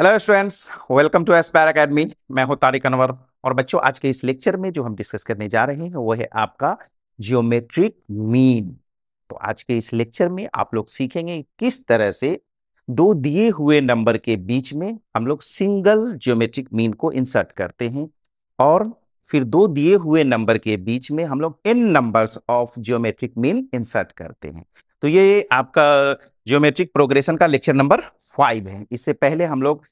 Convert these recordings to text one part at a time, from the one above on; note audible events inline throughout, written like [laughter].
hello students welcome to aspire academy मैं हूं तारिक अनवर और बच्चों आज के इस लेक्चर में जो हम डिस्कस करने जा रहे हैं वो है आपका जियोमेट्रिक मीन तो आज के इस लेक्चर में आप लोग सीखेंगे किस तरह से दो दिए हुए नंबर के बीच में हम लोग सिंगल जियोमेट्रिक मीन को इंसर्ट करते हैं और फिर दो दिए हुए नंबर के बीच में हम लोग n numbers of geometric mean insert करते हैं तो ये आपका जियोमेट्रिक प्रोग्रेशन का लेक्चर नंबर फाइव है इससे पहले हम लोग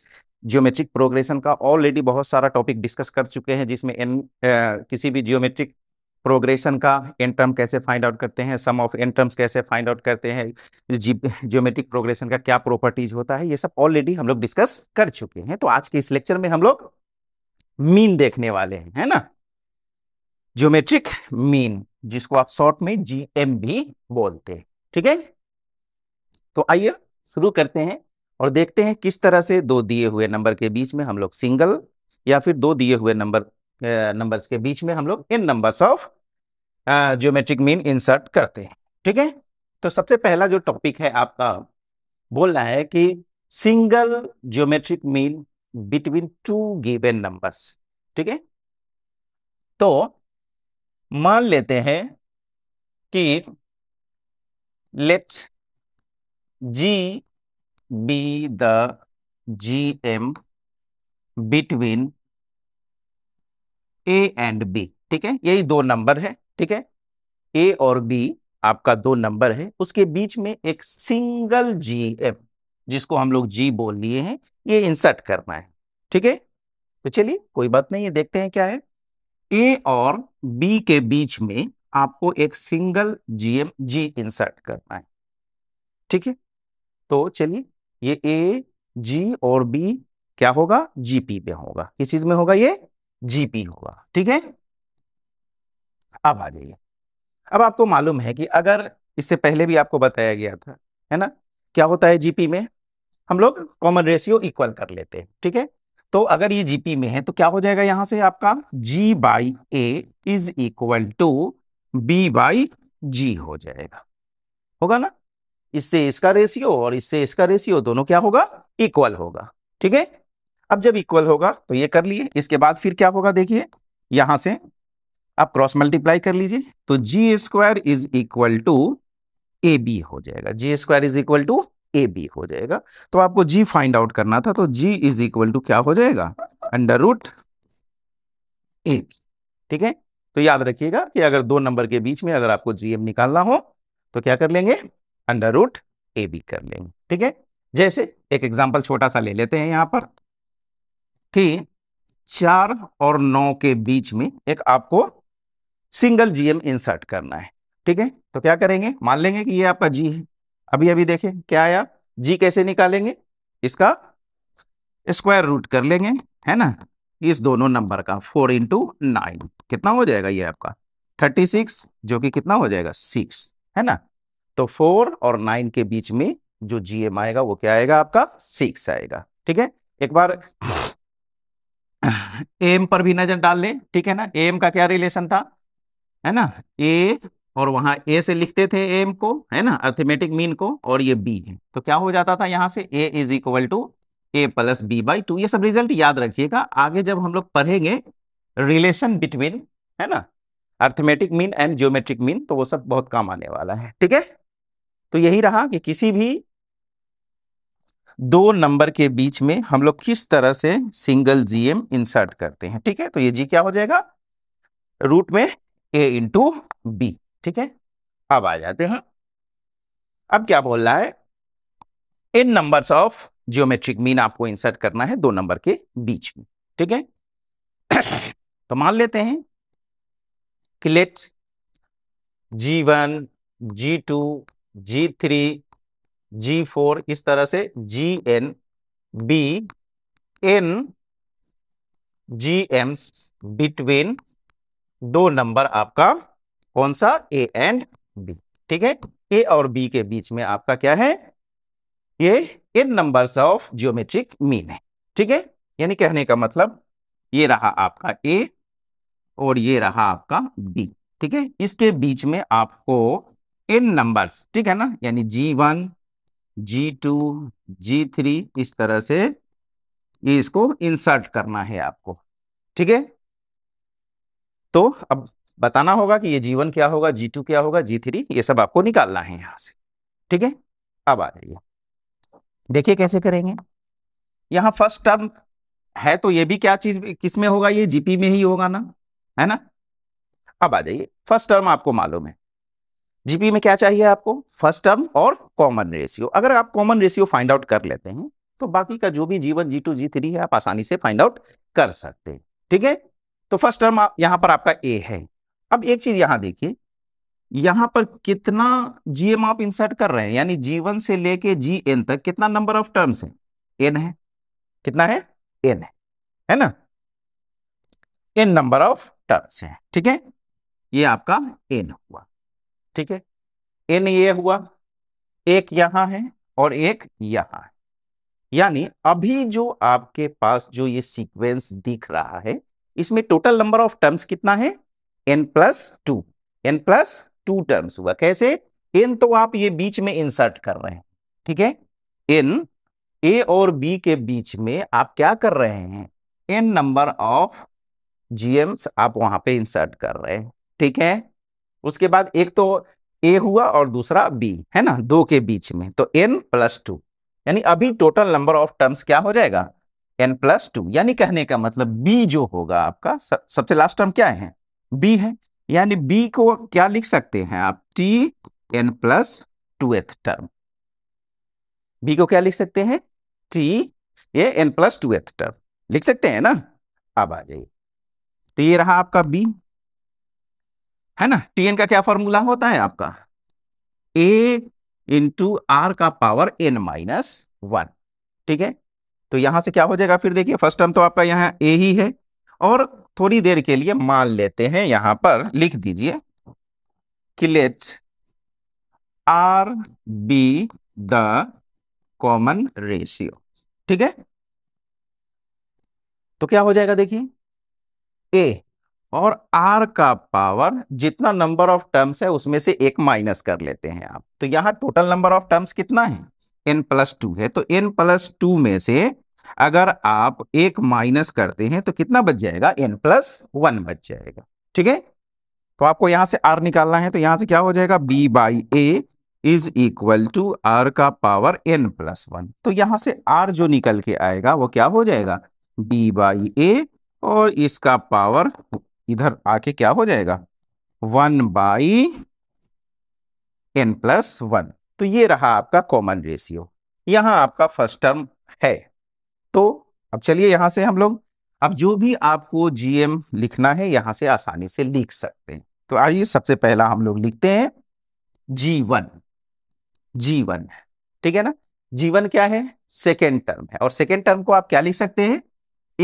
ज्योमेट्रिक प्रोग्रेशन का ऑलरेडी बहुत सारा टॉपिक डिस्कस कर चुके हैं जिसमें एन किसी भी जियोमेट्रिक प्रोग्रेशन का एन टर्म कैसे फाइंड आउट करते हैं सम ऑफ एन टर्म्स कैसे फाइंड आउट करते हैं ज्योमेट्रिक प्रोग्रेशन का क्या प्रॉपर्टीज होता है ये सब ऑलरेडी हम लोग डिस्कस कर चुके हैं तो आज के इस लेक्चर में हम लोग मीन देखने वाले हैं है ना ज्योमेट्रिक मीन जिसको आप शॉर्ट में एम भी बोलते हैं ठीक है तो आइए शुरू करते हैं और देखते हैं किस तरह से दो दिए हुए नंबर के बीच में हम लोग सिंगल या फिर दो दिए हुए नंबर नंबर्स के बीच में हम लोग n numbers of geometric mean insert करते हैं ठीक है तो सबसे पहला जो टॉपिक है आपका बोलना है कि single geometric mean between two given numbers ठीक है तो मान लेते हैं कि let G be the GM between A and B ठीक है यही दो नंबर है ठीक है A और B आपका दो नंबर है उसके बीच में एक सिंगल GM जिसको हम लोग G बोल लिए हैं ये इंसर्ट करना है ठीक है तो चलिए कोई बात नहीं ये देखते हैं क्या है ए और बी के बीच में आपको एक सिंगल जीएम जी इंसर्ट करना है ठीक है तो चलिए ये ए जी और बी क्या होगा जीपी पे होगा किस चीज में होगा ये जीपी होगा ठीक है अब आ जाइए अब आपको मालूम है कि अगर इससे पहले भी आपको बताया गया था है ना क्या होता है जीपी में हम लोग कॉमन रेशियो इक्वल कर लेते हैं ठीक है तो अगर ये जीपी में है तो क्या हो जाएगा यहां से आपका G by A is equal to B by G हो जाएगा होगा ना इससे इसका रेशियो और इससे इसका रेशियो दोनों क्या होगा इक्वल होगा ठीक है अब जब इक्वल होगा तो ये कर लिए इसके बाद फिर क्या होगा देखिए यहां से आप क्रॉस मल्टीप्लाई कर लीजिए तो G square is equal to A B हो जाएगा G square is equal to A B हो जाएगा तो आपको जी फाइंड आउट करना था तो जी इज इक्वल टू क्या हो जाएगा अंडर रूट ए बी ठीक है तो याद रखिएगा कि अगर दो नंबर के बीच में अगर आपको जीएम निकालना हो तो क्या कर लेंगे अंडर रूट ए बी कर लेंगे ठीक है जैसे एक एग्जाम्पल छोटा सा ले लेते हैं यहां पर कि चार और नौ के बीच में एक आपको सिंगल जीएम इंसर्ट करना है ठीक है तो क्या करेंगे मान लेंगे कि ये आपका जी है अभी अभी देखें क्या आया जी कैसे निकालेंगे इसका स्क्वायर रूट कर लेंगे है ना इस दोनों नंबर का फोर इंटू नाइन कितना हो जाएगा ये आपका थर्टी सिक्स जो कि कितना हो जाएगा सिक्स है ना तो फोर और नाइन के बीच में जो जी एम आएगा वो क्या आएगा आपका सिक्स आएगा ठीक है एक बार एम पर भी नजर डाल लें ठीक है ना एम का क्या रिलेशन था है ना ए और वहां ए से लिखते थे एम को है ना अर्थमेटिक मीन को और ये बी है तो क्या हो जाता था यहां से A is equal to A plus B by two ये सब रिजल्ट याद रखिएगा आगे जब हम लोग पढ़ेंगे रिलेशन बिटवीन है ना arithmetic mean and geometric mean तो वो सब बहुत काम आने वाला है ठीक है तो यही रहा कि किसी भी दो नंबर के बीच में हम लोग किस तरह से सिंगल जीएम इंसर्ट करते हैं ठीक है तो ये जी क्या हो जाएगा रूट में ए इंटू बी ठीक है अब आ जाते हैं अब क्या बोल रहा है इन नंबर्स ऑफ जियोमेट्रिक मीन आपको इंसर्ट करना है दो नंबर के बीच में ठीक है तो मान लेते हैं कि let G one G two G three G four इस तरह से G N be N GMs between दो नंबर आपका कौन सा ए एंड बी ठीक है ए और बी के बीच में आपका क्या है ये इन नंबर्स ऑफ जियोमेट्रिक मीन है ठीक है यानी कहने का मतलब ये रहा आपका ए और ये रहा आपका बी ठीक है इसके बीच में आपको इन नंबर्स ठीक है ना यानी G one G two G three इस तरह से ये इसको इंसर्ट करना है आपको ठीक है तो अब बताना होगा कि ये जी वन क्या होगा जी टू क्या होगा जी थ्री ये सब आपको निकालना है यहां से ठीक है अब आ जाइए देखिए कैसे करेंगे यहाँ फर्स्ट टर्म है तो ये भी क्या चीज किस में होगा ये जीपी में ही होगा ना है ना अब आ जाइए फर्स्ट टर्म आपको मालूम है जीपी में क्या चाहिए आपको फर्स्ट टर्म और कॉमन रेशियो अगर आप कॉमन रेशियो फाइंड आउट कर लेते हैं तो बाकी का जो भी जीवन जी टू जी थ्री है आप आसानी से फाइंड आउट कर सकते हैं ठीक है तो फर्स्ट टर्म यहाँ पर आपका ए है अब एक चीज यहां देखिए यहां पर कितना जीएम आप इंसर्ट कर रहे हैं यानी जीवन से लेके जी एन तक कितना नंबर ऑफ टर्म्स है एन है कितना है एन है है ना एन नंबर ऑफ टर्म्स है ठीक है ये आपका एन हुआ ठीक है एन ये हुआ एक यहां है और एक यहां है यानी अभी जो आपके पास जो ये सीक्वेंस दिख रहा है इसमें टोटल नंबर ऑफ टर्म्स कितना है N plus two N plus two terms हुआ कैसे इन तो आप ये बीच में इंसर्ट कर रहे हैं ठीक है इन ए और बी के बीच में आप क्या कर रहे हैं इन नंबर ऑफ जीएम्स आप वहां पे इंसर्ट कर रहे हैं ठीक है उसके बाद एक तो ए हुआ और दूसरा बी है ना दो के बीच में तो एन प्लस टू यानी अभी टोटल नंबर ऑफ टर्म्स क्या हो जाएगा एन प्लस टू यानी कहने का मतलब बी जो होगा आपका सबसे लास्ट टर्म क्या है बी है यानी b को क्या लिख सकते हैं आप टी एन प्लस एथ टर्म बी को क्या लिख सकते हैं टी ये एन प्लस एथ टर्म लिख सकते हैं ना अब आ जाइए तो ये रहा आपका बी है ना टी एन का क्या फॉर्मूला होता है आपका ए इंटू आर का पावर एन माइनस वन ठीक है तो यहां से क्या हो जाएगा फिर देखिए फर्स्ट टर्म तो आपका यहाँ ए ही है और थोड़ी देर के लिए मान लेते हैं यहां पर लिख दीजिए कि let R be the common ratio ठीक है तो क्या हो जाएगा देखिए ए और आर का पावर जितना नंबर ऑफ टर्म्स है उसमें से एक माइनस कर लेते हैं आप तो यहां टोटल नंबर ऑफ टर्म्स कितना है एन प्लस टू है तो एन प्लस टू में से अगर आप एक माइनस करते हैं तो कितना बच जाएगा एन प्लस वन बच जाएगा ठीक है तो आपको यहां से आर निकालना है तो यहां से क्या हो जाएगा B by A is equal to R का पावर एन प्लस वन तो यहां से आर जो निकल के आएगा वो क्या हो जाएगा बी बाई ए और इसका पावर इधर आके क्या हो जाएगा one by N plus one तो ये रहा आपका कॉमन रेशियो यहां आपका फर्स्ट टर्म है तो अब चलिए यहां से हम लोग अब जो भी आपको जीएम लिखना है यहां से आसानी से लिख सकते हैं तो आइए सबसे पहला हम लोग लिखते हैं जी वन जी वन ठीक है ना जीवन क्या है सेकेंड टर्म है और सेकेंड टर्म को आप क्या लिख सकते हैं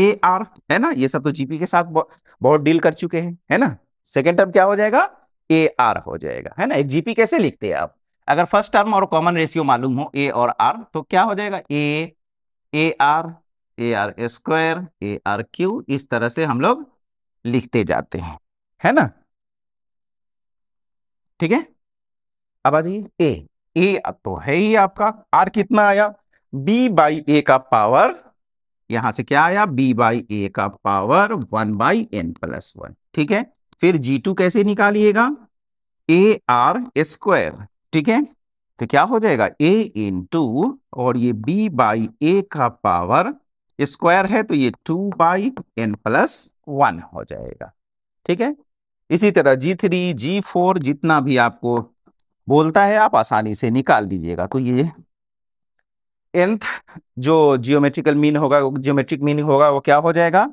ए आर है ना ये सब तो जीपी के साथ बहुत डील कर चुके हैं है ना सेकेंड टर्म क्या हो जाएगा ए आर हो जाएगा है ना एक जीपी कैसे लिखते हैं आप अगर फर्स्ट टर्म और कॉमन रेशियो मालूम हो ए और आर तो क्या हो जाएगा A A R A are square A R cube इस तरह से हम लोग लिखते जाते हैं है ना ठीक है अब आ जाइए ए ए तो है ही आपका आर कितना आया बी बाई ए का पावर यहां से क्या आया बी बाई ए का power one by N plus one ठीक है फिर जी टू कैसे निकालिएगा ए आर स्क्वायर ठीक है तो क्या हो जाएगा ए इन टू और ये बी बाई ए का पावर स्क्वायर है तो ये two by N plus one हो जाएगा ठीक है इसी तरह जी थ्री जी फोर जितना भी आपको बोलता है आप आसानी से निकाल दीजिएगा तो ये एंथ जो जियोमेट्रिकल मीन होगा जियोमेट्रिक मीन होगा वो क्या हो जाएगा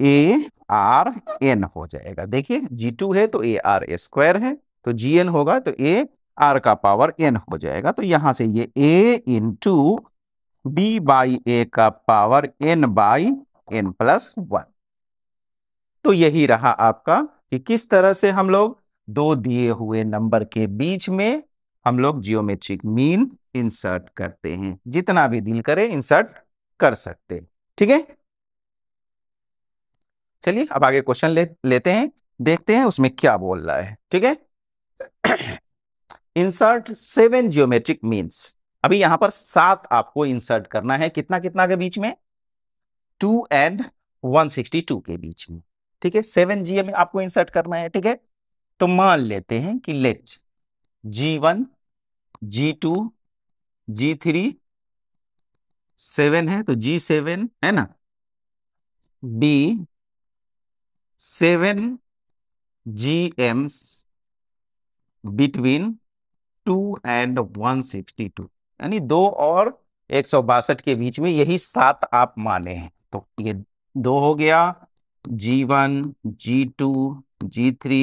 ए आर एन हो जाएगा देखिए जी टू है तो ए आर स्क्वायर है तो जी एन होगा तो ए आर का पावर एन हो जाएगा तो यहां से ये A into B by A का power N by N plus one तो यही रहा आपका कि किस तरह से हम लोग दो दिए हुए नंबर के बीच में हम लोग जियोमेट्रिक मीन इंसर्ट करते हैं जितना भी दिल करे इंसर्ट कर सकते ठीक है चलिए अब आगे क्वेश्चन ले, लेते हैं देखते हैं उसमें क्या बोल रहा है ठीक है इंसर्ट सेवन जियोमेट्रिक मीन्स अभी यहां पर सात आपको इंसर्ट करना है कितना कितना के बीच में टू एंड 162 के बीच में ठीक है सेवन जी में आपको इंसर्ट करना है ठीक है तो मान लेते हैं कि let G one G two G three seven है तो जी सेवन है ना be seven GMs between two and one sixty two यानी दो और एक सौ बासठ के बीच में यही सात आप माने हैं तो ये दो हो गया G one G two G three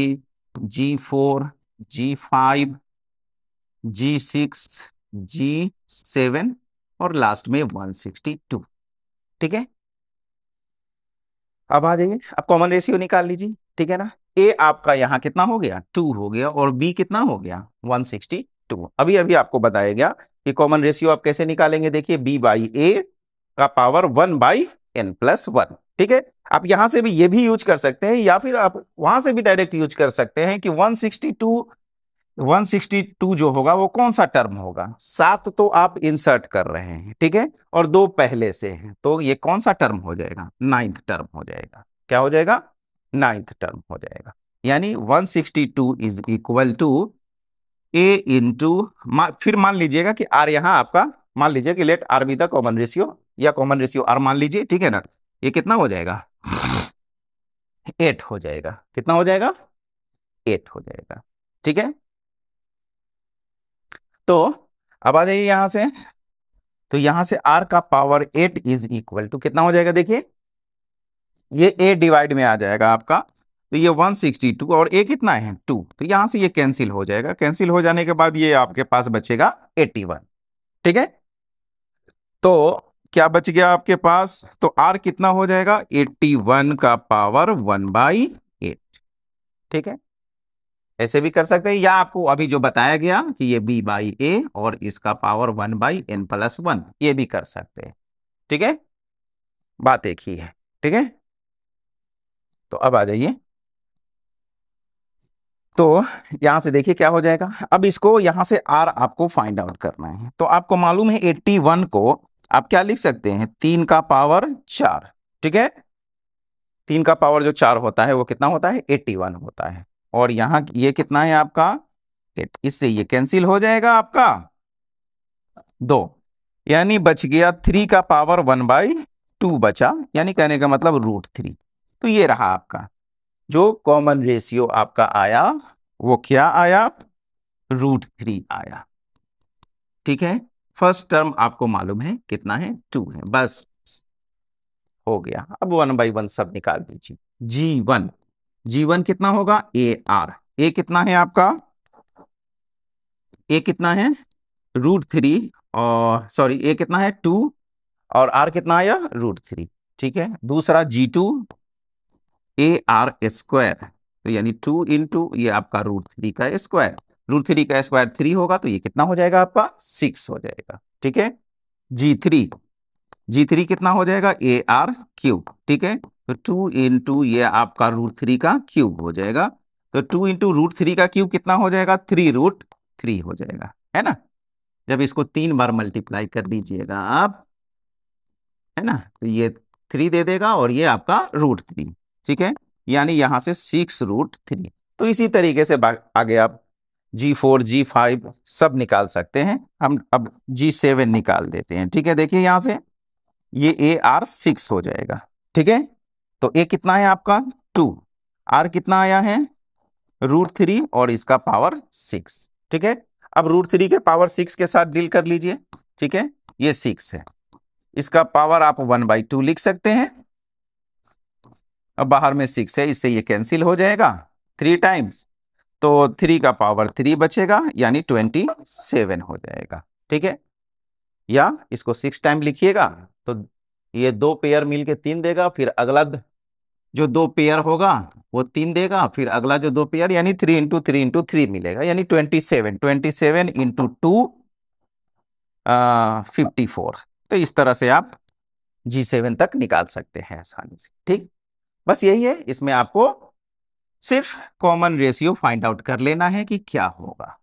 G four G five G six G seven और लास्ट में वन सिक्सटी टू ठीक है अब आ जाइए अब कॉमन रेशियो निकाल लीजिए ठीक है ना ए आपका यहाँ कितना हो गया टू हो गया और बी कितना हो गया वन सिक्सटी टू अभी अभी आपको बताया गया ये कॉमन रेशियो आप कैसे निकालेंगे देखिए बी बाई ए का power one by N plus one ठीक है आप यहां से भी ये भी यूज कर सकते हैं या फिर आप वहां से भी डायरेक्ट यूज कर सकते हैं कि 162 162 जो होगा वो कौन सा टर्म होगा सात तो आप इंसर्ट कर रहे हैं ठीक है और दो पहले से हैं तो ये कौन सा टर्म हो जाएगा नाइन्थ टर्म हो जाएगा क्या हो जाएगा नाइन्थ टर्म हो जाएगा यानी two is equal to A into फिर मान लीजिएगा कि आर यहाँ आपका मान लीजिए कि let R be the common ratio या कॉमन रेशियो आर मान लीजिए ठीक है ना ये कितना हो जाएगा एट हो जाएगा कितना हो जाएगा एट हो जाएगा ठीक है तो अब आ जाइए यहां से तो यहां से आर का power eight is equal to कितना हो जाएगा देखिए ये ए डिवाइड में आ जाएगा आपका तो ये 162 और ए कितना है टू तो यहां से ये कैंसिल हो जाएगा कैंसिल हो जाने के बाद ये आपके पास बचेगा 81 ठीक है तो क्या बच गया आपके पास तो आर कितना हो जाएगा 81 का पावर वन बाई एट ठीक है ऐसे भी कर सकते हैं या आपको अभी जो बताया गया कि ये b बाई ए और इसका power one by N plus one ये भी कर सकते हैं ठीक है बात एक ही है ठीक है तो अब आ जाइए तो यहाँ से देखिए क्या हो जाएगा अब इसको यहाँ से आर आपको फाइंड आउट करना है तो आपको मालूम है एट्टी वन को आप क्या लिख सकते हैं तीन का पावर चार ठीक है तीन का पावर जो चार होता है वो कितना होता है एट्टी वन होता है और यहाँ ये कितना है आपका एट इससे ये कैंसिल हो जाएगा आपका दो यानी बच गया थ्री का पावर वन बाई टू बचा यानी कहने का मतलब रूट थ्री तो ये रहा आपका जो कॉमन रेशियो आपका आया वो क्या आया रूट थ्री आया ठीक है फर्स्ट टर्म आपको मालूम है कितना है टू है बस हो गया अब वन बाई वन सब निकाल दीजिए जी वन जी वन कितना होगा ए आर ए कितना है आपका ए कितना है रूट थ्री और सॉरी ए कितना है टू और आर कितना आया रूट थ्री ठीक है दूसरा G two A are square तो यानी टू इंटू ये आपका रूट थ्री का स्क्वायर रूट थ्री का स्क्वायर थ्री होगा तो ये कितना हो जाएगा आपका सिक्स हो जाएगा ठीक है जी थ्री जी थ्री कितना हो जाएगा ए आर क्यूब ठीक है तो टू इंटू ये आपका रूट थ्री का क्यूब हो जाएगा तो टू इंटू रूट थ्री का क्यूब कितना हो जाएगा थ्री रूट थ्री हो जाएगा है ना जब इसको तीन बार मल्टीप्लाई कर दीजिएगा आप है ना तो ये थ्री दे देगा और ये आपका रूट थ्री ठीक है यानी यहां से सिक्स रूट थ्री तो इसी तरीके से आगे आप जी फोर जी फाइव सब निकाल सकते हैं हम अब जी सेवन निकाल देते हैं ठीक है देखिए यहां से ये ए आर सिक्स हो जाएगा ठीक है तो ए कितना है आपका टू आर कितना आया है रूट थ्री और इसका पावर सिक्स ठीक है अब रूट थ्री के पावर सिक्स के साथ डील कर लीजिए ठीक है ये सिक्स है इसका पावर आप वन बाई टू लिख सकते हैं अब बाहर में सिक्स है इससे ये कैंसिल हो जाएगा थ्री टाइम्स तो थ्री का पावर थ्री बचेगा यानी ट्वेंटी सेवन हो जाएगा ठीक है या इसको सिक्स टाइम लिखिएगा तो ये दो पेयर मिलके तीन देगा फिर अगला जो दो पेयर होगा वो तीन देगा फिर अगला जो दो पेयर यानी three into three into three मिलेगा यानी twenty seven twenty seven into two fifty four तो इस तरह से आप जी सेवन तक निकाल सकते हैं आसानी से ठीक बस यही है इसमें आपको सिर्फ कॉमन रेशियो फाइंड आउट कर लेना है कि क्या होगा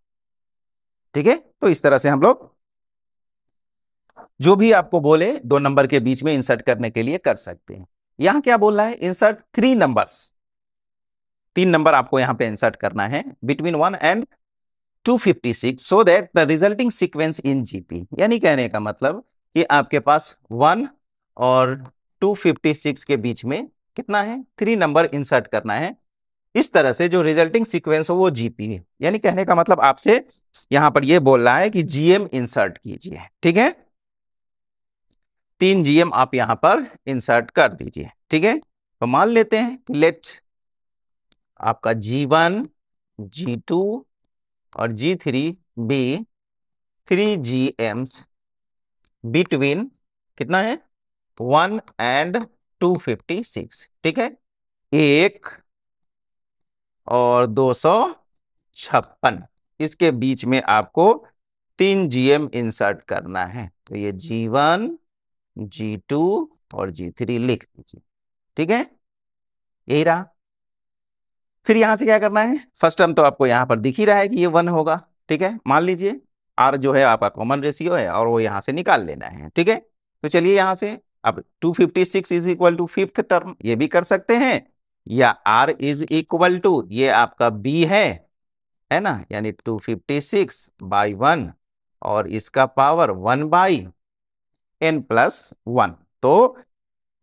ठीक है तो इस तरह से हम लोग जो भी आपको बोले दो नंबर के बीच में इंसर्ट करने के लिए कर सकते हैं यहां क्या बोल रहा है इंसर्ट थ्री नंबर्स तीन नंबर आपको यहां पे इंसर्ट करना है between one and 256 so that the resulting sequence in GP यानी कहने का मतलब कि आपके पास वन और 256 के बीच में कितना है थ्री नंबर इंसर्ट करना है इस तरह से जो रिजल्टिंग सीक्वेंस हो वो जीपी है यानी कहने का मतलब आपसे यहां पर ये बोल रहा है कि जीएम इंसर्ट कीजिए ठीक है तीन जीएम आप यहां पर इंसर्ट कर दीजिए ठीक है तो मान लेते हैं कि लेट आपका जी वन जी टू और G three be three GMs between कितना है one and two fifty six ठीक है एक और दो सौ छप्पन इसके बीच में आपको तीन जीएम इंसर्ट करना है तो ये जी वन जी टू और जी थ्री लिख दीजिए ठीक है यही रहा फिर यहां से क्या करना है फर्स्ट टर्म तो आपको यहां पर दिख ही रहा है कि ये वन होगा ठीक है मान लीजिए आर जो है आपका कॉमन रेशियो है और वो यहां से निकाल लेना है ठीक है तो चलिए यहां से अब 256 is equal to fifth term ये भी कर सकते हैं या R इज इक्वल टू ये आपका B है है ना यानी 256 सिक्स बाई वन और इसका power one by N plus one तो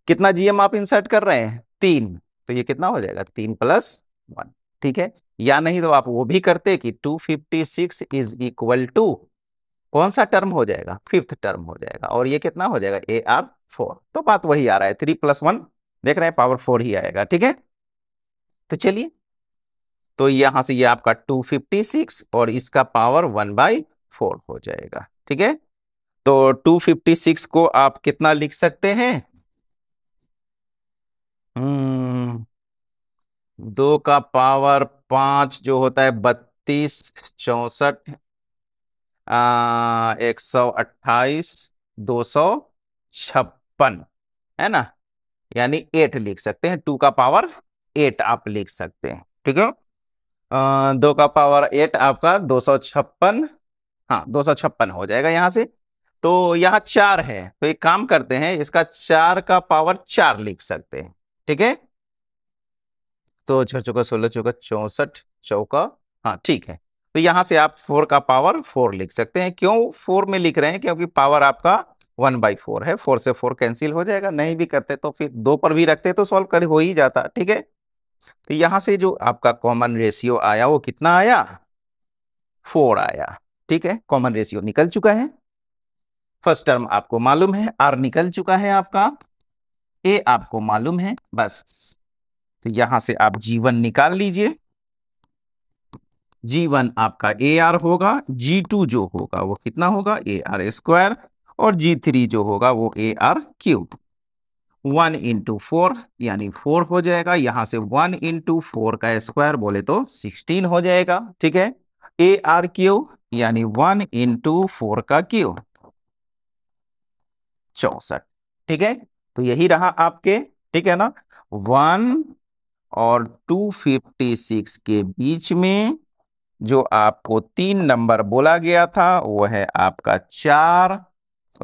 कितना जीएम आप इंसर्ट कर रहे हैं तीन तो ये कितना हो जाएगा तीन प्लस वन ठीक है या नहीं तो आप वो भी करते कि 256 fifty six is equal to कौन सा टर्म हो जाएगा फिफ्थ टर्म हो जाएगा और ये कितना हो जाएगा ए आर फोर तो बात वही आ रहा है थ्री प्लस वन देख रहे हैं पावर फोर ही आएगा ठीक है तो चलिए तो यहां से ये यह आपका टू फिफ्टी सिक्स और इसका पावर वन बाई फोर हो जाएगा ठीक है तो टू फिफ्टी सिक्स को आप कितना लिख सकते हैं हम्म, दो का पावर पांच जो होता है बत्तीस चौसठ एक सौ अट्ठाईस दो सौ छप्पन पन है ना यानी एट लिख सकते हैं टू का पावर एट आप लिख सकते हैं ठीक है दो का पावर एट आपका दो सौ छप्पन हाँ दो सौ छप्पन हो जाएगा यहाँ से तो यहाँ चार है तो एक काम करते हैं इसका चार का पावर चार लिख सकते हैं ठीक है तो छः चौका सोलह चौका चौसठ चौका हाँ ठीक है तो यहाँ से आप फोर का पावर फोर लिख सकते हैं क्यों फोर में लिख रहे हैं क्योंकि पावर आपका वन बाई फोर है फोर से फोर कैंसिल हो जाएगा नहीं भी करते तो फिर दो पर भी रखते तो सॉल्व कर हो ही जाता ठीक है तो यहां से जो आपका कॉमन रेशियो आया वो कितना आया फोर आया ठीक है कॉमन रेशियो निकल चुका है फर्स्ट टर्म आपको मालूम है आर निकल चुका है आपका ए आपको मालूम है बस तो यहां से आप जी वन निकाल लीजिए जी वन आपका ए आर होगा जी टू जो होगा वो कितना होगा ए आर स्क्वायर और जी थ्री जो होगा वो A R cube one into four यानी फोर हो जाएगा यहां से वन इंटू फोर का स्क्वायर बोले तो सिक्सटीन हो जाएगा ठीक है ए आर क्यू यानी वन इंटू फोर का क्यू चौसठ ठीक है तो यही रहा आपके ठीक है ना वन और टू फिफ्टी सिक्स के बीच में जो आपको तीन नंबर बोला गया था वो है आपका चार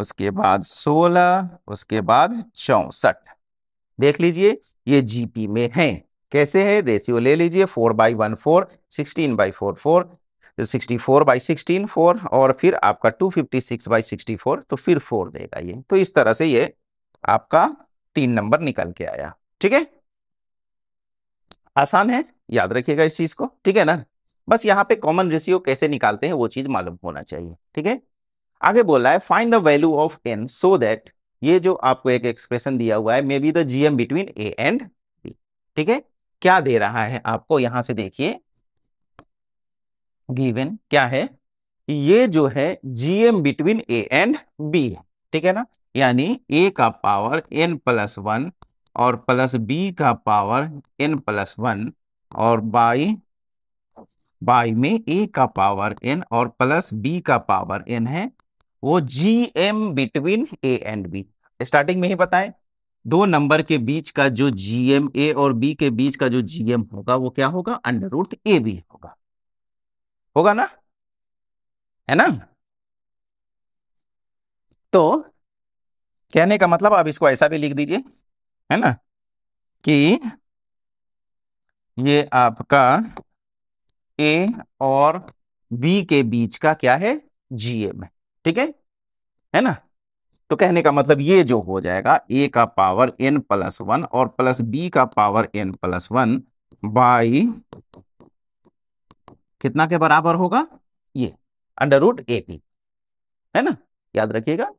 उसके बाद सोलह उसके बाद चौसठ देख लीजिए ये जीपी में है कैसे है रेशियो ले लीजिए four by one four sixteen by four four sixty four by sixteen four और फिर आपका two fifty six by sixty four तो फिर फोर देगा ये तो इस तरह से ये आपका तीन नंबर निकल के आया ठीक है आसान है याद रखिएगा इस चीज को ठीक है ना बस यहाँ पे कॉमन रेशियो कैसे निकालते हैं वो चीज मालूम होना चाहिए ठीक है आगे बोल रहा है find the value of N so that ये जो आपको एक एक्सप्रेशन दिया हुआ है may be the GM between A and B ठीक है क्या दे रहा है आपको यहां से देखिए गिवन क्या है ये जो है GM between A and B ठीक है ना यानी ए का पावर एन प्लस वन और प्लस बी का पावर एन प्लस वन और बाई बाई में ए का पावर एन और प्लस बी का पावर एन है वो G M between A and B starting में ही बताएं दो नंबर के बीच का जो जी एम ए और बी के बीच का जो जी एम होगा वो क्या होगा अंडर रूट ए बी होगा होगा ना है ना तो कहने का मतलब आप इसको ऐसा भी लिख दीजिए है ना कि ये आपका ए और बी के बीच का क्या है जीएम है ठीक है है ना तो कहने का मतलब ये जो हो जाएगा ए का पावर एन प्लस वन और प्लस बी का power N plus one by कितना के बराबर होगा ये अंडर रूट ए पी है ना याद रखिएगा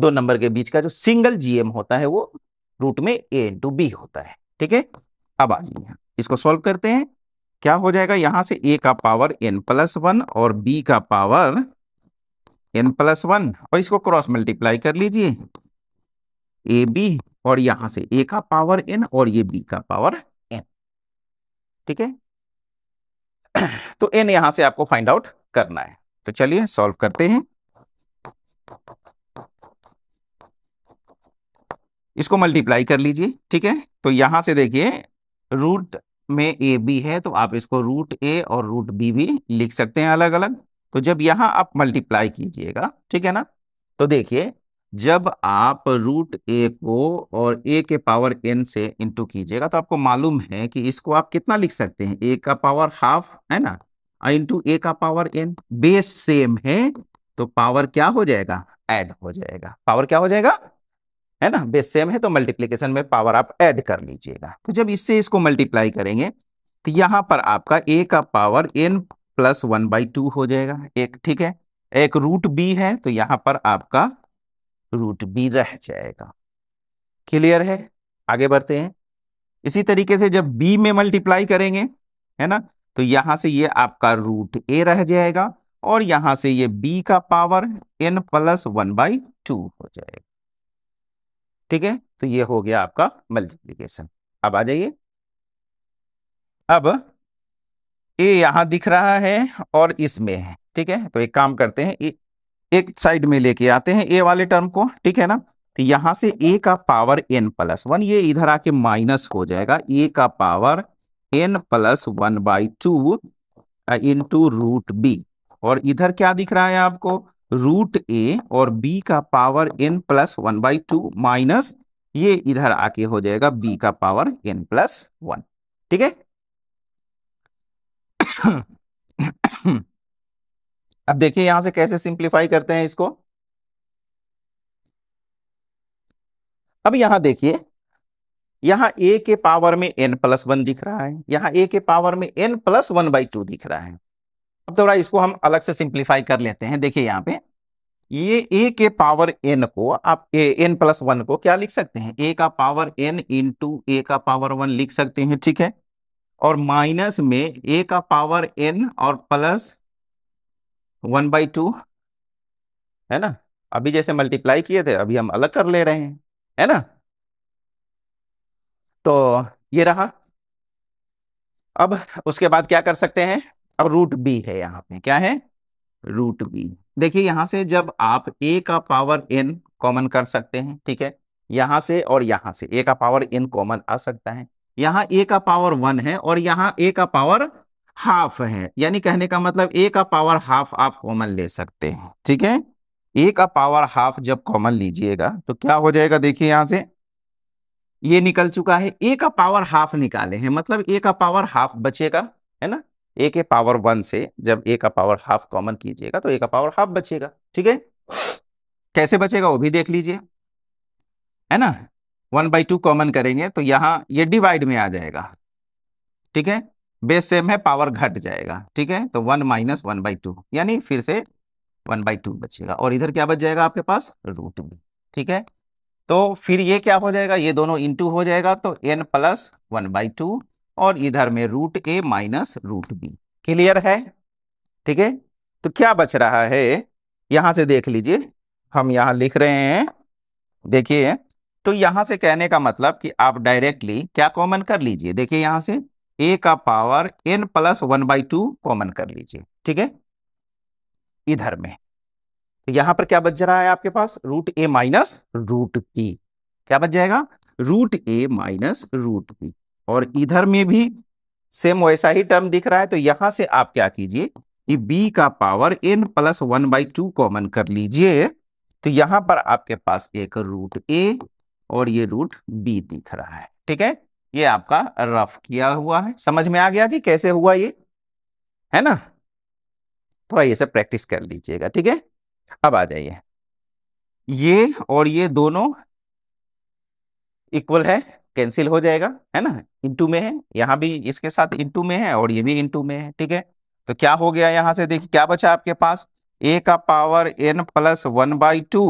दो नंबर के बीच का जो सिंगल जीएम होता है वो रूट में ए इंटू बी होता है ठीक है अब आ जाइए इसको सॉल्व करते हैं क्या हो जाएगा यहां से ए का पावर एन प्लस वन और बी का पावर एन प्लस वन और इसको क्रॉस मल्टीप्लाई कर लीजिए ए बी और यहां से ए का पावर एन और ये बी का पावर एन ठीक है [clears throat] तो एन यहां से आपको फाइंड आउट करना है तो चलिए सॉल्व करते हैं इसको मल्टीप्लाई कर लीजिए ठीक है तो यहां से देखिए रूट में ए बी है तो आप इसको रूट ए और रूट बी भी लिख सकते हैं अलग अलग तो जब यहां आप मल्टीप्लाई कीजिएगा ठीक है ना तो देखिए जब आप रूट ए को और ए के पावर एन से इंटू कीजिएगा तो आपको मालूम है कि इसको आप कितना लिख सकते हैं ए का पावर हाफ है ना इंटू ए का पावर एन बेस सेम है तो पावर क्या हो जाएगा ऐड हो जाएगा पावर क्या हो जाएगा है ना बेस सेम है तो मल्टीप्लीकेशन में पावर आप ऐड कर लीजिएगा तो जब इससे इसको मल्टीप्लाई करेंगे तो यहां पर आपका ए का power N plus one by two हो जाएगा एक ठीक है एक रूट बी है तो यहां पर आपका रूट बी रह जाएगा क्लियर है आगे बढ़ते हैं इसी तरीके से जब बी में मल्टीप्लाई करेंगे है ना तो यहां से ये आपका रूट ए रह जाएगा और यहां से ये बी का power N plus one by two हो जाएगा ठीक है तो ये हो गया आपका मल्टीप्लीकेशन अब आ जाइए अब ए यहाँ दिख रहा है और इसमें है ठीक है तो एक काम करते हैं एक साइड में लेके आते हैं ए वाले टर्म को ठीक है ना तो यहाँ से ए का पावर एन प्लस वन ये इधर आके माइनस हो जाएगा ए का power N plus one by two into root B और इधर क्या दिख रहा है आपको रूट ए और बी का power N plus one by two minus ये इधर आके हो जाएगा बी का पावर एन प्लस वन ठीक है अब देखिए यहां से कैसे सिंप्लीफाई करते हैं इसको अब यहां देखिए यहां ए के पावर में एन प्लस वन दिख रहा है यहां ए के पावर में N plus one by two दिख रहा है अब थोड़ा इसको हम अलग से सिंप्लीफाई कर लेते हैं देखिए यहां पे ये ए के पावर एन को आप ए एन प्लस वन को क्या लिख सकते हैं ए का power N into A का पावर वन लिख सकते हैं ठीक है और माइनस में ए का पावर एन और प्लस वन बाई टू है ना अभी जैसे मल्टीप्लाई किए थे अभी हम अलग कर ले रहे हैं है ना तो ये रहा अब उसके बाद क्या कर सकते हैं अब रूट बी है यहाँ पे क्या है रूट बी देखिए यहां से जब आप ए का पावर एन कॉमन कर सकते हैं ठीक है यहां से और यहां से ए का पावर एन कॉमन आ सकता है यहाँ ए का पावर वन है और यहाँ ए का पावर हाफ है यानी कहने का मतलब ए का पावर हाफ आप कॉमन ले सकते हैं ठीक है ए का पावर हाफ जब कॉमन लीजिएगा तो क्या हो जाएगा देखिए यहाँ से ये निकल चुका है ए का पावर हाफ निकाले हैं मतलब ए का पावर हाफ बचेगा है ना ए के पावर वन से जब ए का पावर हाफ कॉमन कीजिएगा तो ए का पावर हाफ बचेगा ठीक है कैसे बचेगा वो भी देख लीजिए है ना वन बाई टू कॉमन करेंगे तो यहाँ ये डिवाइड में आ जाएगा ठीक है बेस सेम है पावर घट जाएगा ठीक है तो one minus one by two यानी फिर से वन बाई टू बचेगा और इधर क्या बच जाएगा आपके पास रूट बी ठीक है तो फिर ये क्या हो जाएगा ये दोनों इंटू हो जाएगा तो N plus one by two और इधर में root A minus root B clear है ठीक है तो क्या बच रहा है यहां से देख लीजिए हम यहां लिख रहे हैं देखिए तो यहां से कहने का मतलब कि आप डायरेक्टली क्या कॉमन कर लीजिए देखिए यहां से ए का power N plus one by two common कर लीजिए ठीक है इधर में तो यहां पर क्या बच रहा है आपके पास root A minus root P क्या बच जाएगा root A minus root P और इधर में भी सेम वैसा ही टर्म दिख रहा है तो यहां से आप क्या कीजिए कि बी का power N plus one by two common कर लीजिए तो यहां पर आपके पास एक रूट ए और ये रूट बी दिख रहा है ठीक है ये आपका रफ किया हुआ है समझ में आ गया कि कैसे हुआ ये है ना थोड़ा ये सब प्रैक्टिस कर लीजिएगा ठीक है अब आ जाइए ये और ये दोनों इक्वल है कैंसिल हो जाएगा है ना इंटू में है यहाँ भी इसके साथ इंटू में है और ये भी इंटू में है ठीक है तो क्या हो गया यहाँ से देखिए क्या बचा आपके पास ए का power N plus one by two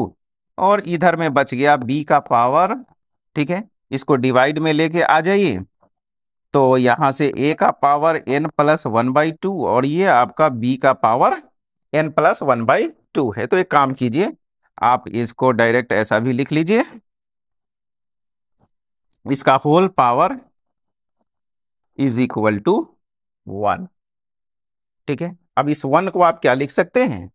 और इधर में बच गया बी का पावर ठीक है इसको डिवाइड में लेके आ जाइए तो यहां से ए का power N plus one by two और ये आपका बी का power N plus one by two है तो एक काम कीजिए आप इसको डायरेक्ट ऐसा भी लिख लीजिए इसका whole power is equal to one ठीक है अब इस वन को आप क्या लिख सकते हैं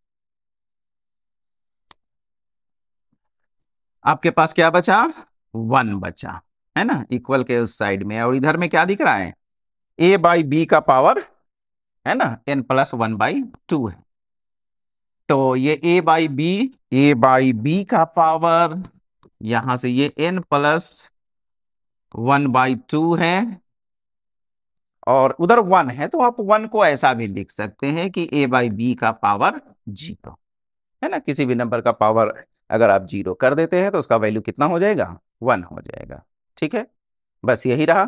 आपके पास क्या बचा वन बचा है ना इक्वल के उस साइड में और इधर में क्या दिख रहा है ए बाई बी का पावर है ना n plus one by two है तो ये a by b a by b का पावर यहां से ये n plus one by two है और उधर वन है तो आप वन को ऐसा भी लिख सकते हैं कि ए बाई बी का पावर जीरो है ना किसी भी नंबर का पावर अगर आप जीरो कर देते हैं तो उसका वैल्यू कितना हो जाएगा वन हो जाएगा ठीक है बस यही रहा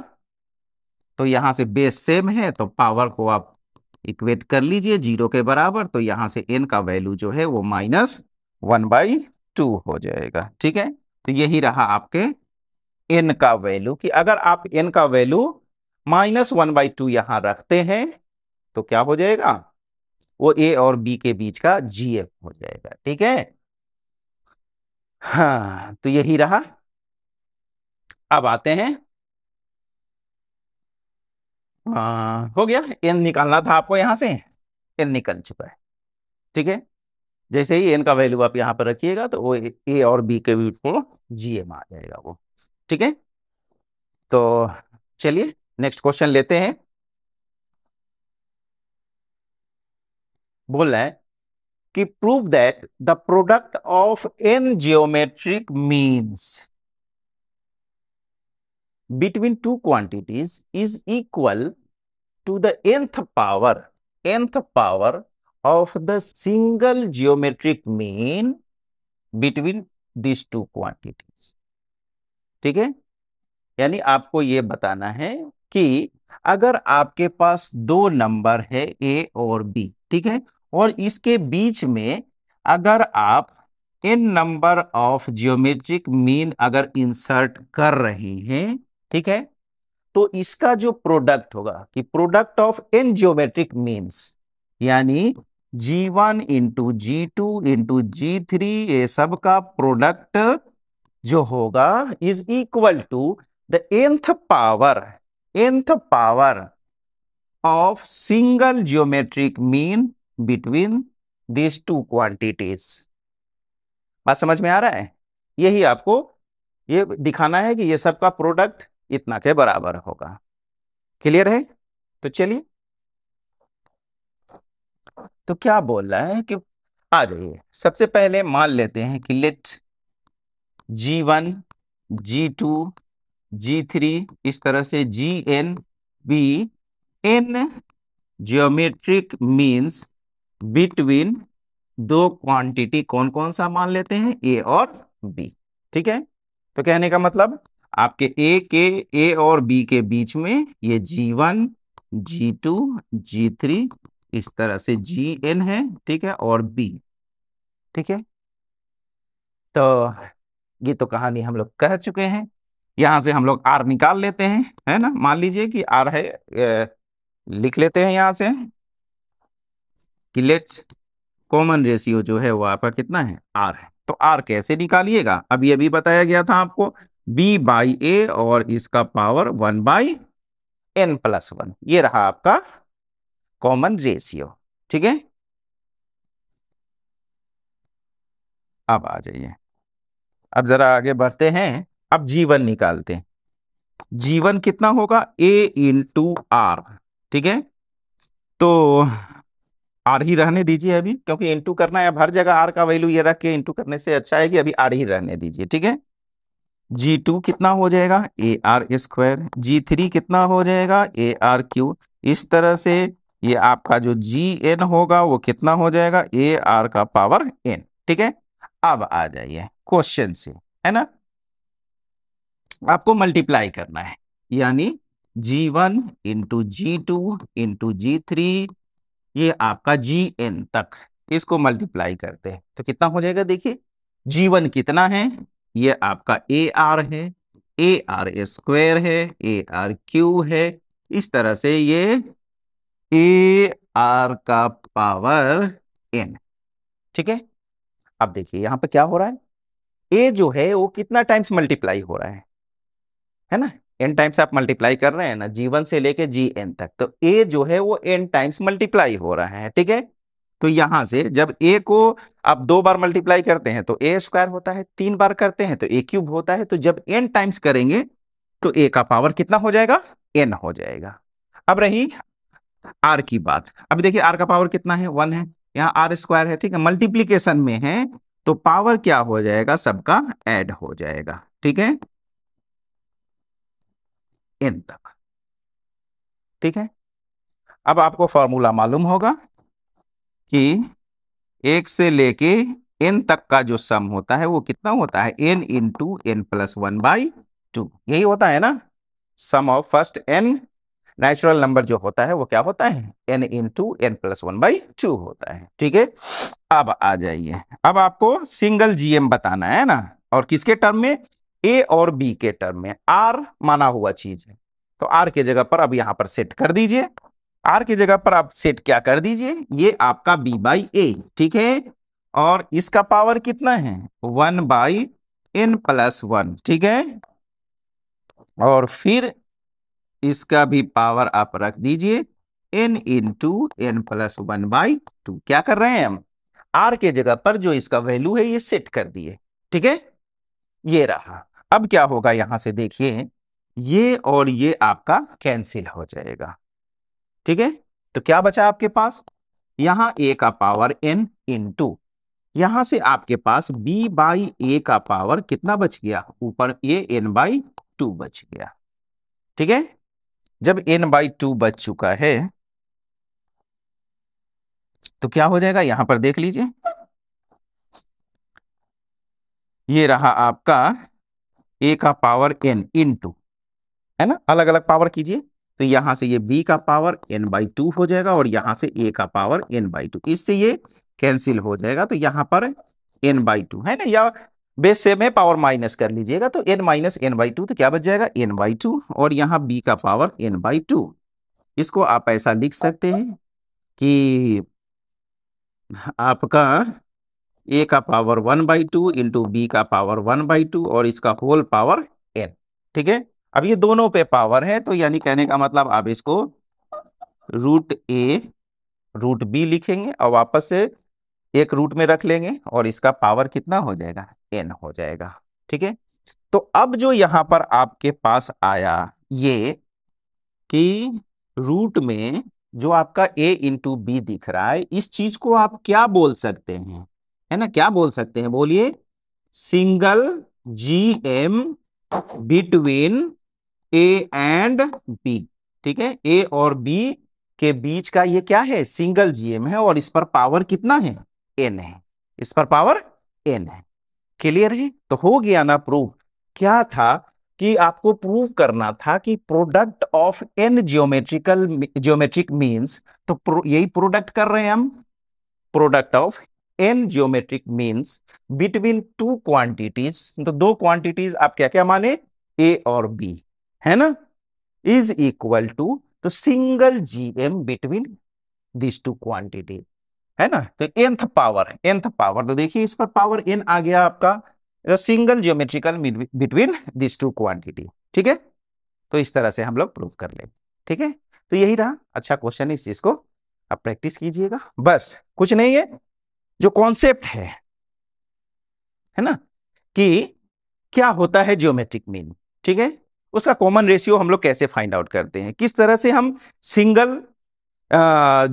तो यहाँ से बेस सेम है तो पावर को आप इक्वेट कर लीजिए जीरो के बराबर तो यहाँ से एन का वैल्यू जो है वो माइनस वन बाई टू हो जाएगा ठीक है तो यही रहा आपके एन का वैल्यू कि अगर आप एन का value minus one by two यहाँ रखते हैं तो क्या हो जाएगा वो ए और बी के बीच का जी हो जाएगा ठीक है हाँ तो यही रहा अब आते हैं आ, हाँ, हो गया एन निकालना था आपको यहां से एन निकल चुका है ठीक है जैसे ही एन का वैल्यू आप यहां पर रखिएगा तो वो ए और बी के बीच को जी एम आ जाएगा वो ठीक है तो चलिए नेक्स्ट क्वेश्चन लेते हैं बोल रहे है कि prove that the product of n geometric means between two quantities is equal to the nth power nth power of the single geometric mean between this two quantities ठीक है यानी आपको यह बताना है कि अगर आपके पास दो नंबर है ए और बी ठीक है और इसके बीच में अगर आप n number of geometric mean अगर इंसर्ट कर रहे हैं ठीक है तो इसका जो प्रोडक्ट होगा कि प्रोडक्ट ऑफ इन जियोमेट्रिक मीन्स यानी G one into G two into G three ये सब का प्रोडक्ट जो होगा is equal to the nth power nth power of single geometric mean between this two quantities बात समझ में आ रहा है यही आपको ये दिखाना है कि ये सब का प्रोडक्ट इतना के बराबर होगा क्लियर है तो चलिए तो क्या बोल रहा है कि आ जाइए सबसे पहले मान लेते हैं कि let G one G two G three इस तरह से G N be n geometric means between दो क्वांटिटी कौन कौन सा मान लेते हैं ए और बी ठीक है तो कहने का मतलब आपके ए के ए और बी के बीच में ये G one G two G three इस तरह से जी एन है ठीक है और बी ठीक है तो ये तो कहानी हम लोग कह चुके हैं यहां से हम लोग आर निकाल लेते हैं है ना मान लीजिए कि आर है ए, लिख लेते हैं यहाँ से कि लेट कॉमन रेशियो जो है वो आपका कितना है आर है तो आर कैसे निकालिएगा अभी अभी बताया गया था आपको बी बाई ए और इसका power one by N plus one ये रहा आपका कॉमन रेशियो ठीक है अब आ जाइए अब जरा आगे बढ़ते हैं अब जीवन निकालते हैं जीवन कितना होगा ए इंटू आर ठीक है तो आर ही रहने दीजिए अभी क्योंकि इंटू करना है अब हर जगह आर का वैल्यू ये रख के इंटू करने से अच्छा है कि अभी आर ही रहने दीजिए ठीक है जी टू कितना हो जाएगा a are square G three कितना हो जाएगा ए आर क्यू इस तरह से ये आपका जो जी एन होगा वो कितना हो जाएगा ए आर का पावर एन ठीक है अब आ जाइए क्वेश्चन से है ना आपको मल्टीप्लाई करना है यानी G one into G two into G three ये आपका जी एन तक इसको मल्टीप्लाई करते हैं तो कितना हो जाएगा देखिए जी वन कितना है ये आपका ए आर है ए आर स्क्वेयर है ए आर क्यू है इस तरह से ये ए आर का पावर एन ठीक है अब देखिए यहां पे क्या हो रहा है ए जो है वो कितना टाइम्स मल्टीप्लाई हो रहा है है ना एन टाइम्स आप मल्टीप्लाई कर रहे हैं ना जी वन से लेके जी एन तक तो ए जो है वो एन टाइम्स मल्टीप्लाई हो रहा है ठीक है तो यहां से जब ए को आप दो बार मल्टीप्लाई करते हैं तो ए स्क्वायर होता है तीन बार करते हैं तो ए क्यूब होता है तो जब एन टाइम्स करेंगे तो ए का पावर कितना हो जाएगा एन हो जाएगा अब रही आर की बात अब देखिए आर का पावर कितना है वन है यहाँ आर स्क्वायर है ठीक है मल्टीप्लीकेशन में है तो पावर क्या हो जाएगा सबका एड हो जाएगा ठीक है एन तक ठीक है अब आपको फॉर्मूला मालूम होगा कि एक से लेके एन तक का जो सम होता है वो कितना होता है n into N plus one by two यही होता है ना sum of first n natural number जो होता है वो क्या होता है n into N plus one by two होता है ठीक है अब आ जाइए अब आपको सिंगल जीएम बताना है ना और किसके टर्म में ए और बी के टर्म में आर माना हुआ चीज है तो आर के जगह पर अब यहां पर सेट कर दीजिए आर के जगह पर आप सेट क्या कर दीजिए ये आपका बी बाई ए ठीक है और इसका पावर कितना है one by N plus one ठीक है और फिर इसका भी पावर आप रख दीजिए n into N plus one by two क्या कर रहे हैं हम आर के जगह पर जो इसका वैल्यू है ये सेट कर दिए ठीक है ये रहा अब क्या होगा यहां से देखिए ये और ये आपका कैंसिल हो जाएगा ठीक है तो क्या बचा आपके पास यहां ए का पावर एन इन टू यहां से आपके पास b बाई ए का पावर कितना बच गया ऊपर ये एन बाई टू बच गया ठीक है जब एन बाई टू बच चुका है तो क्या हो जाएगा यहां पर देख लीजिए ये रहा आपका ए का पावर एन इन टू है ना अलग अलग पावर कीजिए तो यहां से ये बी का पावर एन बाई टू हो जाएगा और यहां से ए का पावर एन बाई टू इससे ये कैंसिल हो जाएगा तो यहां पर एन बाई टू है ना या बेस से में पावर माइनस कर लीजिएगा तो n minus n by two तो क्या बच जाएगा एन बाई टू और यहाँ बी का पावर एन बाई टू इसको आप ऐसा लिख सकते हैं कि आपका ए का power one by two into b का पावर वन बाई टू और इसका होल पावर एन ठीक है अब ये दोनों पे पावर है तो यानी कहने का मतलब आप इसको रूट ए रूट बी लिखेंगे और वापस से एक रूट में रख लेंगे और इसका पावर कितना हो जाएगा एन हो जाएगा ठीक है तो अब जो यहाँ पर आपके पास आया ये कि रूट में जो आपका a इंटू बी दिख रहा है इस चीज को आप क्या बोल सकते हैं है ना क्या बोल सकते हैं बोलिए single G M between A and B ठीक है ए और बी के बीच का ये क्या है सिंगल जीएम है और इस पर पावर कितना है एन है इस पर पावर एन है क्लियर है तो हो गया ना प्रूफ क्या था कि आपको प्रूव करना था कि product of n geometrical geometric means तो प्रो, यही प्रोडक्ट कर रहे हैं हम product of n geometric means between two quantities तो दो क्वांटिटीज आप क्या क्या माने ए और बी है ना इज इक्वल टू तो single G M between this two quantity है ना तो एंथ पावर एंथ पावर तो देखिए इस पर पावर एन आ गया आपका single geometrical between this two quantity ठीक है तो इस तरह से हम लोग प्रूव कर लेंगे ठीक है तो यही रहा अच्छा क्वेश्चन है इस चीज को आप प्रैक्टिस कीजिएगा बस कुछ नहीं है जो कॉन्सेप्ट है है ना कि क्या होता है जियोमेट्रिक मीन ठीक है उसका कॉमन रेशियो हम लोग कैसे फाइंड आउट करते हैं किस तरह से हम सिंगल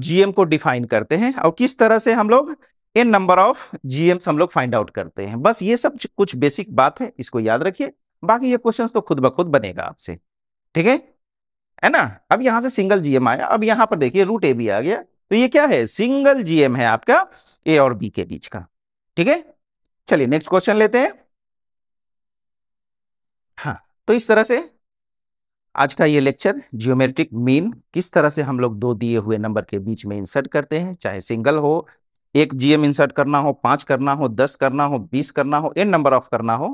जीएम को डिफाइन करते हैं और किस तरह से हम लोग इन नंबर ऑफ जीएम हम लोग फाइंड आउट करते हैं बस ये सब कुछ बेसिक बात है इसको याद रखिए बाकी ये क्वेश्चंस तो खुद ब खुद बनेगा आपसे ठीक है है ना अब यहां से सिंगल जीएम आया अब यहां पर देखिए रूट ए भी आ गया तो ये क्या है सिंगल जीएम है आपका ए और बी के बीच का ठीक है चलिए नेक्स्ट क्वेश्चन लेते हैं हाँ तो इस तरह से आज का ये लेक्चर जियोमेट्रिक मीन किस तरह से हम लोग दो दिए हुए नंबर के बीच में इंसर्ट करते हैं चाहे सिंगल हो एक जीएम इंसर्ट करना हो पांच करना हो दस करना हो बीस करना हो एन नंबर ऑफ करना हो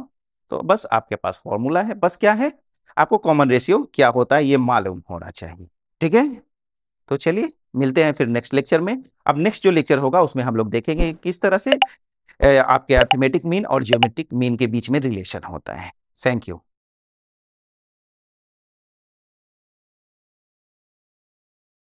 तो बस आपके पास फॉर्मूला है बस क्या है आपको कॉमन रेशियो क्या होता है ये मालूम होना चाहिए ठीक है तो चलिए मिलते हैं फिर नेक्स्ट लेक्चर में अब नेक्स्ट जो लेक्चर होगा उसमें हम लोग देखेंगे किस तरह से आपके अर्थमेटिक मीन और जियोमेट्रिक मीन के बीच में रिलेशन होता है थैंक यू